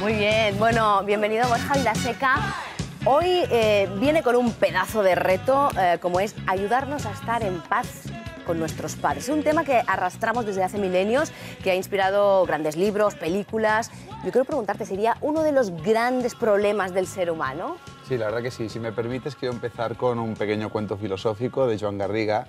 Muy bien. Bueno, bienvenido Borja Seca. Hoy eh, viene con un pedazo de reto, eh, como es ayudarnos a estar en paz con nuestros padres. Es un tema que arrastramos desde hace milenios, que ha inspirado grandes libros, películas. Yo quiero preguntarte, ¿sería uno de los grandes problemas del ser humano? Sí, la verdad que sí. Si me permites, quiero empezar con un pequeño cuento filosófico de Joan Garriga,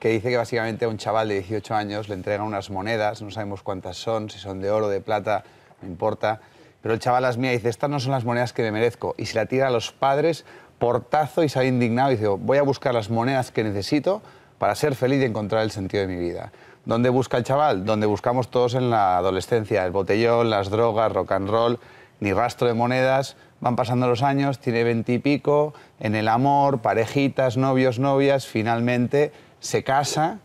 que dice que básicamente a un chaval de 18 años le entregan unas monedas, no sabemos cuántas son, si son de oro, de plata no importa. Pero el chaval las mía y dice, estas no son las monedas que me merezco. Y se la tira a los padres, portazo, y sale indignado y dice, voy a buscar las monedas que necesito para ser feliz y encontrar el sentido de mi vida. ¿Dónde busca el chaval? Donde buscamos todos en la adolescencia, el botellón, las drogas, rock and roll, ni rastro de monedas, van pasando los años, tiene veintipico, en el amor, parejitas, novios, novias, finalmente se casa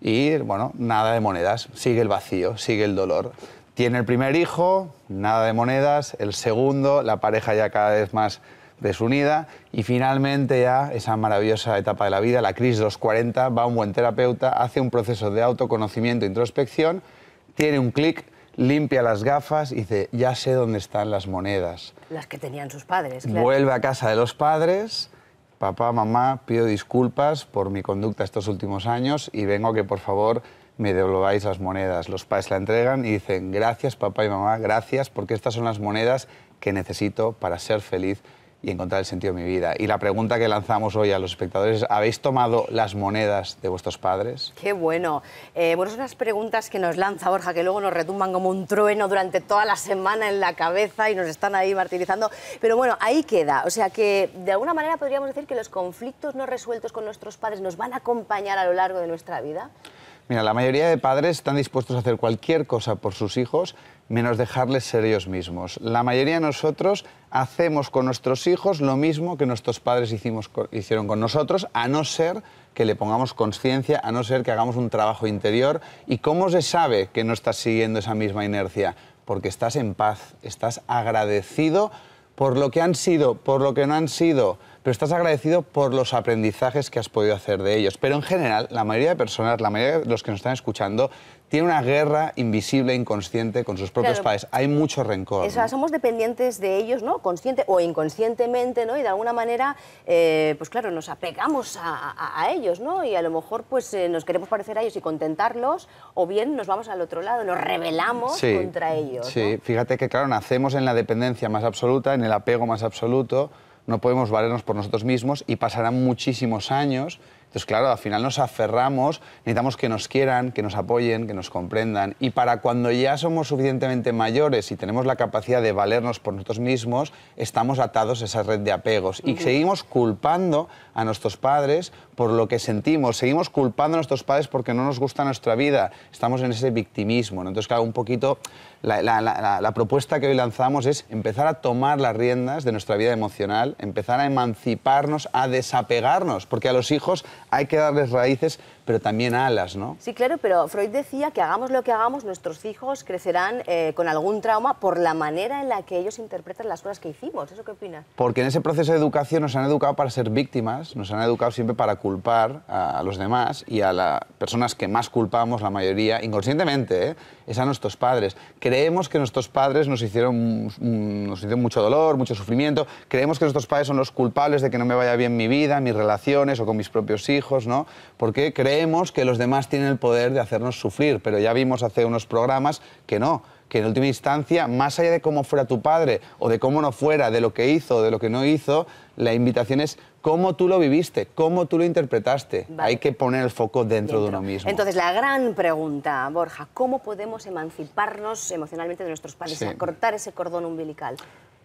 y, bueno, nada de monedas, sigue el vacío, sigue el dolor. Tiene el primer hijo, nada de monedas, el segundo, la pareja ya cada vez más desunida y finalmente ya esa maravillosa etapa de la vida, la crisis 240, va un buen terapeuta, hace un proceso de autoconocimiento, e introspección, tiene un clic, limpia las gafas y dice, ya sé dónde están las monedas. Las que tenían sus padres. Claro. Vuelve a casa de los padres, papá, mamá, pido disculpas por mi conducta estos últimos años y vengo que por favor me devolváis las monedas. Los padres la entregan y dicen, gracias papá y mamá, gracias porque estas son las monedas que necesito para ser feliz y encontrar el sentido de mi vida. Y la pregunta que lanzamos hoy a los espectadores es, ¿habéis tomado las monedas de vuestros padres? Qué bueno. Eh, bueno, son unas preguntas que nos lanza Borja, que luego nos retumban como un trueno durante toda la semana en la cabeza y nos están ahí martirizando. Pero bueno, ahí queda. O sea que de alguna manera podríamos decir que los conflictos no resueltos con nuestros padres nos van a acompañar a lo largo de nuestra vida. Mira, la mayoría de padres están dispuestos a hacer cualquier cosa por sus hijos menos dejarles ser ellos mismos. La mayoría de nosotros hacemos con nuestros hijos lo mismo que nuestros padres hicieron con nosotros, a no ser que le pongamos conciencia, a no ser que hagamos un trabajo interior. ¿Y cómo se sabe que no estás siguiendo esa misma inercia? Porque estás en paz, estás agradecido por lo que han sido, por lo que no han sido pero estás agradecido por los aprendizajes que has podido hacer de ellos. Pero en general, la mayoría de personas, la mayoría de los que nos están escuchando, tiene una guerra invisible, inconsciente con sus propios padres. Hay mucho rencor. O sea, Somos dependientes de ellos, ¿no? Consciente o inconscientemente, ¿no? Y de alguna manera, eh, pues claro, nos apegamos a, ellos, ¿no? Y a lo mejor pues eh, nos queremos parecer a ellos y contentarlos, o bien nos vamos al otro lado, nos rebelamos contra ellos. Sí, fíjate que claro, nacemos en la dependencia más absoluta, en el apego más absoluto no podemos valernos por nosotros mismos y pasarán muchísimos años entonces, claro, al final nos aferramos, necesitamos que nos quieran, que nos apoyen, que nos comprendan. Y para cuando ya somos suficientemente mayores y tenemos la capacidad de valernos por nosotros mismos, estamos atados a esa red de apegos. Y seguimos culpando a nuestros padres por lo que sentimos, seguimos culpando a nuestros padres porque no nos gusta nuestra vida, estamos en ese victimismo. Entonces, claro, un poquito la, la, propuesta que hoy lanzamos es empezar a tomar las riendas de nuestra vida emocional, empezar a emanciparnos, a desapegarnos, porque a los hijos hay que darles raíces, pero también alas, ¿no? Sí, claro, pero Freud decía que hagamos lo que hagamos, nuestros hijos crecerán eh, con algún trauma por la manera en la que ellos interpretan las cosas que hicimos. ¿Eso qué opinas? Porque en ese proceso de educación nos han educado para ser víctimas, nos han educado siempre para culpar a, los demás y a las personas que más culpamos, la mayoría, inconscientemente, ¿eh? es a nuestros padres. Creemos que nuestros padres nos hicieron, mm, nos hicieron mucho dolor, mucho sufrimiento, creemos que nuestros padres son los culpables de que no me vaya bien mi vida, mis relaciones o con mis propios hijos hijos, ¿no? Porque creemos que los demás tienen el poder de hacernos sufrir, pero ya vimos hace unos programas que no, que en última instancia, más allá de cómo fuera tu padre o de cómo no fuera, de lo que hizo o de lo que no hizo, la invitación es cómo tú lo viviste, cómo tú lo interpretaste. Hay que poner el foco dentro, de uno mismo. Entonces, la gran pregunta, Borja, ¿cómo podemos emanciparnos emocionalmente de nuestros padres, cortar ese cordón umbilical?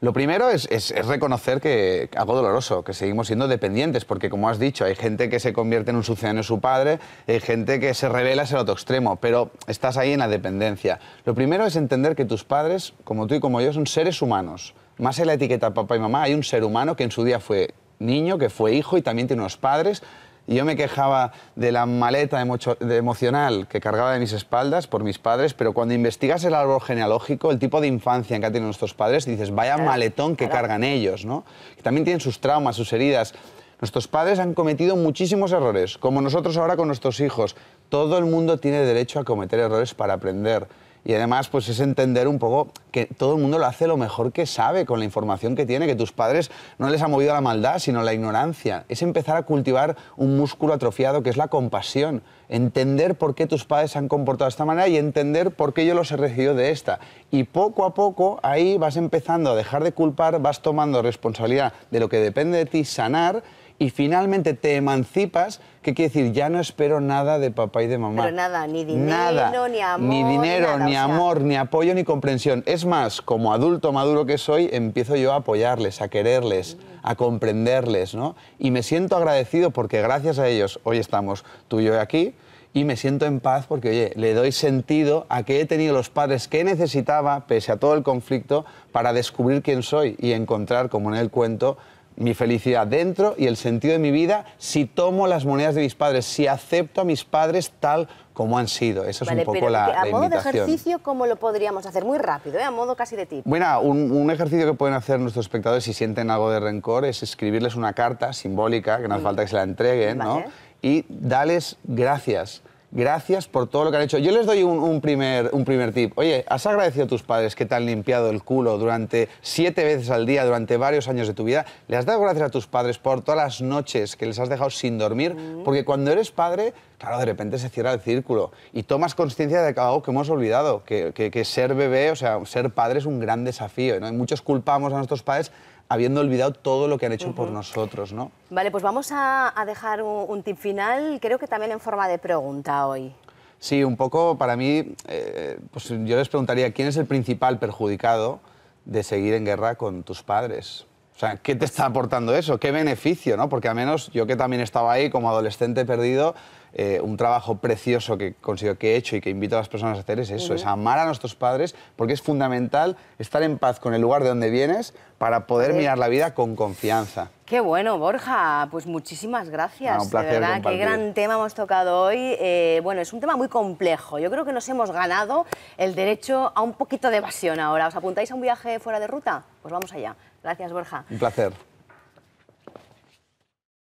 Lo primero es, reconocer que algo doloroso, que seguimos siendo dependientes, porque como has dicho, hay gente que se convierte en un sucedáneo su padre, hay gente que se revela hacia el otro extremo, pero estás ahí en la dependencia. Lo primero es entender que tus padres, como tú y como yo, son seres humanos. Más en la etiqueta papá y mamá, hay un ser humano que en su día fue niño, que fue hijo y también tiene unos padres yo me quejaba de la maleta emocional que cargaba de mis espaldas por mis padres, pero cuando investigas el árbol genealógico, el tipo de infancia en que han tenido nuestros padres, dices, vaya maletón que cargan ellos, ¿no? también tienen sus traumas, sus heridas. Nuestros padres han cometido muchísimos errores, como nosotros ahora con nuestros hijos. Todo el mundo tiene derecho a cometer errores para aprender. Y además, pues es entender un poco que todo el mundo lo hace lo mejor que sabe con la información que tiene, que tus padres no les ha movido la maldad, sino la ignorancia. Es empezar a cultivar un músculo atrofiado que es la compasión. Entender por qué tus padres se han comportado de esta manera y entender por qué yo los he recibido de esta. Y poco a poco ahí vas empezando a dejar de culpar, vas tomando responsabilidad de lo que depende de ti, sanar y finalmente te emancipas, ¿qué quiere decir, ya no espero nada de papá y de mamá. Pero nada, ni dinero, ni amor. Ni dinero, ni, amor, ni apoyo, ni comprensión. Es más, como adulto maduro que soy, empiezo yo a apoyarles, a quererles, a comprenderles, ¿no? Y me siento agradecido porque gracias a ellos hoy estamos tú y yo aquí y me siento en paz porque, oye, le doy sentido a que he tenido los padres que necesitaba, pese a todo el conflicto, para descubrir quién soy y encontrar, como en el cuento, mi felicidad dentro y el sentido de mi vida si tomo las monedas de mis padres, si acepto a mis padres tal como han sido. Esa es un poco la la, A modo de ejercicio, ¿cómo lo podríamos hacer? Muy rápido, ¿eh? a modo casi de tip. Bueno, un, ejercicio que pueden hacer nuestros espectadores si sienten algo de rencor es escribirles una carta simbólica, que no hace falta que se la entreguen, ¿no? Y darles gracias gracias por todo lo que han hecho. Yo les doy un, primer, un primer tip. Oye, ¿has agradecido a tus padres que te han limpiado el culo durante siete veces al día, durante varios años de tu vida? ¿Le has dado gracias a tus padres por todas las noches que les has dejado sin dormir? Mm. Porque cuando eres padre, claro, de repente se cierra el círculo y tomas conciencia de algo que hemos olvidado, que, ser bebé, o sea, ser padre es un gran desafío. muchos culpamos a nuestros padres habiendo olvidado todo lo que han hecho por nosotros, ¿no? Vale, pues vamos a, dejar un, tip final, creo que también en forma de pregunta hoy. Sí, un poco para mí, eh, pues yo les preguntaría, ¿quién es el principal perjudicado de seguir en guerra con tus padres? O sea, ¿qué te está aportando eso? ¿Qué beneficio? ¿no? Porque al menos yo que también estaba ahí como adolescente perdido, eh, un trabajo precioso que considero que he hecho y que invito a las personas a hacer es eso, es amar a nuestros padres porque es fundamental estar en paz con el lugar de donde vienes para poder mirar la vida con confianza. Qué bueno, Borja, pues muchísimas gracias. un placer verdad, qué gran tema hemos tocado hoy. Eh, bueno, es un tema muy complejo. Yo creo que nos hemos ganado el derecho a un poquito de evasión ahora. ¿Os apuntáis a un viaje fuera de ruta? Pues vamos allá. Gracias, Borja. Un placer.